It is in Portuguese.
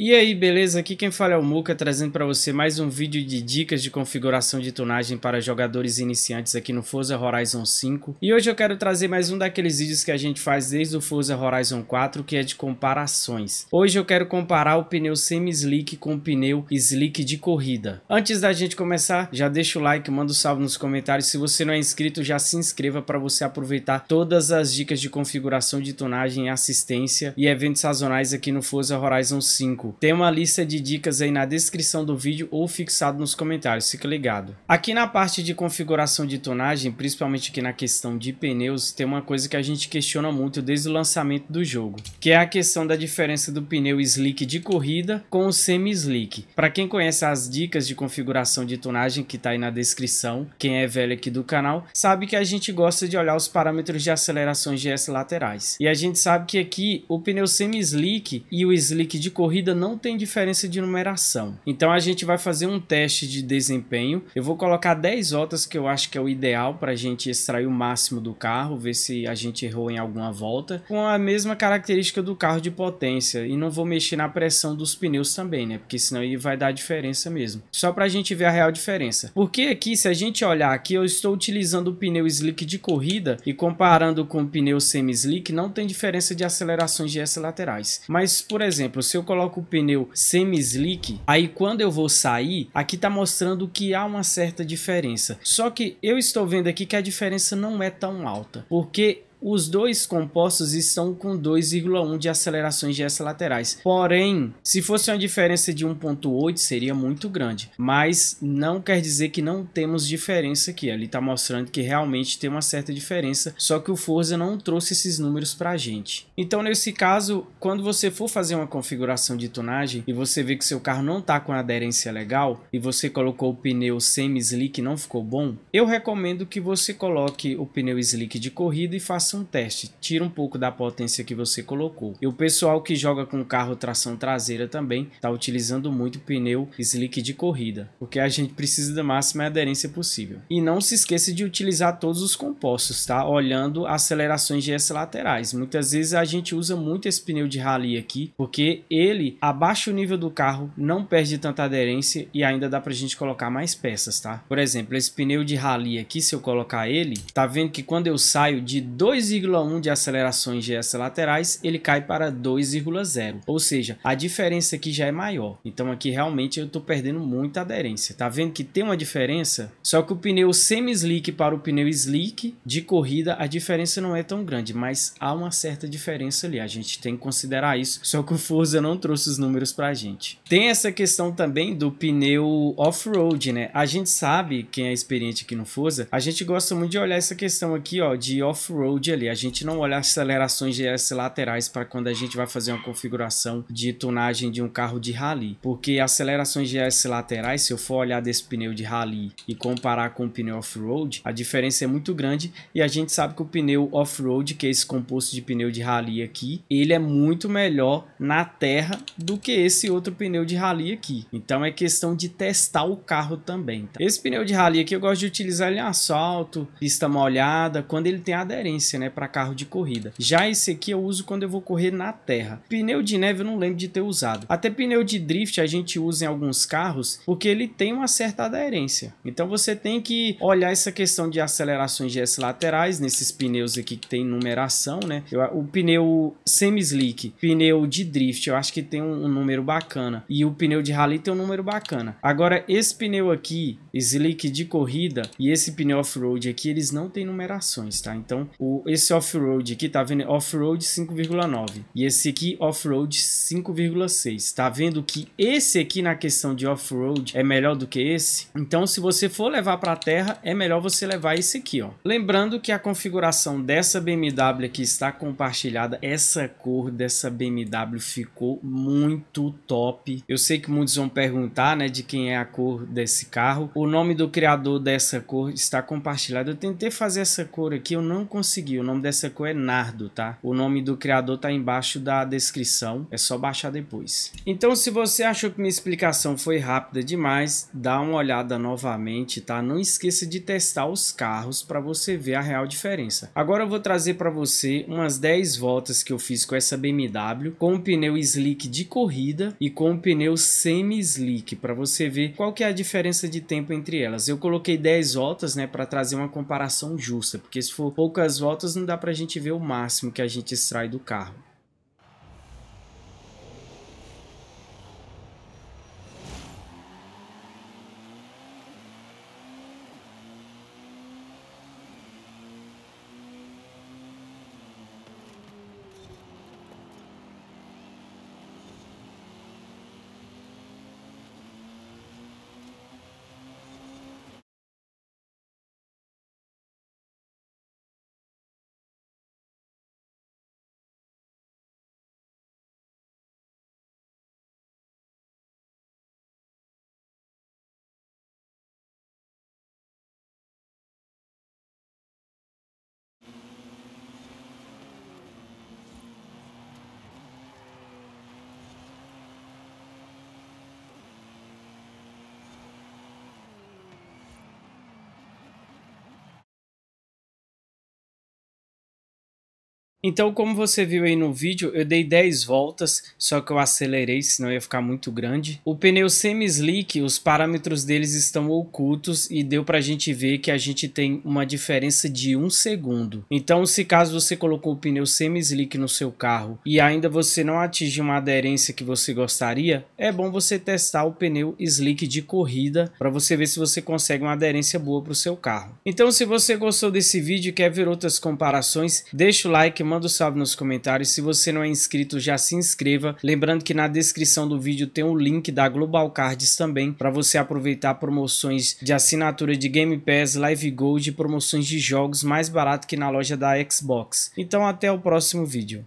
E aí, beleza? Aqui quem fala é o Muca, trazendo para você mais um vídeo de dicas de configuração de tunagem para jogadores iniciantes aqui no Forza Horizon 5. E hoje eu quero trazer mais um daqueles vídeos que a gente faz desde o Forza Horizon 4, que é de comparações. Hoje eu quero comparar o pneu semi-slick com o pneu slick de corrida. Antes da gente começar, já deixa o like, manda um salve nos comentários. Se você não é inscrito, já se inscreva para você aproveitar todas as dicas de configuração de tunagem, assistência e eventos sazonais aqui no Forza Horizon 5. Tem uma lista de dicas aí na descrição do vídeo ou fixado nos comentários, fica ligado. Aqui na parte de configuração de tonagem, principalmente aqui na questão de pneus, tem uma coisa que a gente questiona muito desde o lançamento do jogo, que é a questão da diferença do pneu slick de corrida com o semi-slick. Para quem conhece as dicas de configuração de tonagem que está aí na descrição, quem é velho aqui do canal, sabe que a gente gosta de olhar os parâmetros de aceleração GS laterais. E a gente sabe que aqui o pneu semi-slick e o slick de corrida não tem diferença de numeração. Então a gente vai fazer um teste de desempenho. Eu vou colocar 10 voltas que eu acho que é o ideal para a gente extrair o máximo do carro, ver se a gente errou em alguma volta, com a mesma característica do carro de potência. E não vou mexer na pressão dos pneus também, né? Porque senão ele vai dar diferença mesmo. Só para a gente ver a real diferença. Porque aqui, se a gente olhar aqui, eu estou utilizando o pneu slick de corrida e comparando com o pneu semi-slick, não tem diferença de acelerações de S laterais. Mas, por exemplo, se eu coloco o pneu semi-slick, aí quando eu vou sair, aqui tá mostrando que há uma certa diferença. Só que eu estou vendo aqui que a diferença não é tão alta, porque os dois compostos estão com 2,1 de acelerações gesso-laterais. Porém, se fosse uma diferença de 1,8 seria muito grande. Mas não quer dizer que não temos diferença aqui. Ele está mostrando que realmente tem uma certa diferença, só que o Forza não trouxe esses números para a gente. Então, nesse caso, quando você for fazer uma configuração de tonagem e você vê que seu carro não está com aderência legal e você colocou o pneu semi-slick e não ficou bom, eu recomendo que você coloque o pneu slick de corrida e faça faça um teste, tira um pouco da potência que você colocou. E o pessoal que joga com carro tração traseira também está utilizando muito pneu slick de corrida, porque a gente precisa da máxima aderência possível. E não se esqueça de utilizar todos os compostos, tá? Olhando acelerações GS laterais. Muitas vezes a gente usa muito esse pneu de rally aqui, porque ele abaixa o nível do carro, não perde tanta aderência e ainda dá pra gente colocar mais peças, tá? Por exemplo, esse pneu de rally aqui, se eu colocar ele, tá vendo que quando eu saio de 2 2,1 de acelerações em GS laterais, ele cai para 2,0. Ou seja, a diferença aqui já é maior. Então aqui realmente eu estou perdendo muita aderência. Tá vendo que tem uma diferença? Só que o pneu semi-slick para o pneu slick de corrida, a diferença não é tão grande, mas há uma certa diferença ali. A gente tem que considerar isso, só que o Forza não trouxe os números para a gente. Tem essa questão também do pneu off-road, né? A gente sabe, quem é experiente aqui no Forza, a gente gosta muito de olhar essa questão aqui, ó, de off-road ali. A gente não olha acelerações GS laterais para quando a gente vai fazer uma configuração de tunagem de um carro de rally, porque acelerações GS laterais, se eu for olhar desse pneu de rally e comparar com o pneu off-road, a diferença é muito grande e a gente sabe que o pneu off-road, que é esse composto de pneu de rally aqui, ele é muito melhor na terra do que esse outro pneu de rally aqui. Então é questão de testar o carro também. Tá? Esse pneu de rally aqui eu gosto de utilizar ele em asfalto, pista molhada, quando ele tem aderência né, para carro de corrida. Já esse aqui eu uso quando eu vou correr na terra. Pneu de neve eu não lembro de ter usado. Até pneu de drift a gente usa em alguns carros porque ele tem uma certa aderência. Então você tem que olhar essa questão de acelerações de S laterais nesses pneus aqui que tem numeração, né? Eu, o pneu semi-slick, pneu de drift, eu acho que tem um, um número bacana. E o pneu de rally tem um número bacana. Agora, esse pneu aqui, slick de corrida e esse pneu off-road aqui, eles não têm numerações, tá? Então, o, esse off-road aqui, tá vendo? Off-road 5,9. E esse aqui, off-road 5,6. Tá vendo que esse aqui na questão de off-road é melhor do que esse? Então, se você for levar para a terra, é melhor você levar esse aqui, ó. Lembrando que a configuração dessa BMW aqui está compartilhada. Essa cor dessa BMW ficou muito top. Eu sei que muitos vão perguntar, né, de quem é a cor desse carro. O nome do criador dessa cor está compartilhado. Eu tentei fazer essa cor aqui, eu não consegui o nome dessa cor é Nardo, tá? O nome do criador tá embaixo da descrição, é só baixar depois. Então, se você achou que minha explicação foi rápida demais, dá uma olhada novamente, tá? Não esqueça de testar os carros para você ver a real diferença. Agora eu vou trazer para você umas 10 voltas que eu fiz com essa BMW, com o pneu slick de corrida e com o pneu semi-slick, para você ver qual que é a diferença de tempo entre elas. Eu coloquei 10 voltas, né, para trazer uma comparação justa, porque se for poucas voltas contas, não dá para a gente ver o máximo que a gente extrai do carro. Então, como você viu aí no vídeo, eu dei 10 voltas, só que eu acelerei, senão ia ficar muito grande. O pneu semi-slick, os parâmetros deles estão ocultos e deu pra gente ver que a gente tem uma diferença de 1 um segundo. Então, se caso você colocou o pneu semi-slick no seu carro e ainda você não atingiu uma aderência que você gostaria, é bom você testar o pneu slick de corrida para você ver se você consegue uma aderência boa para o seu carro. Então, se você gostou desse vídeo e quer ver outras comparações, deixa o like, manda Manda um salve nos comentários. Se você não é inscrito, já se inscreva. Lembrando que na descrição do vídeo tem o um link da Global Cards também para você aproveitar promoções de assinatura de Game Pass, Live Gold e promoções de jogos mais barato que na loja da Xbox. Então até o próximo vídeo.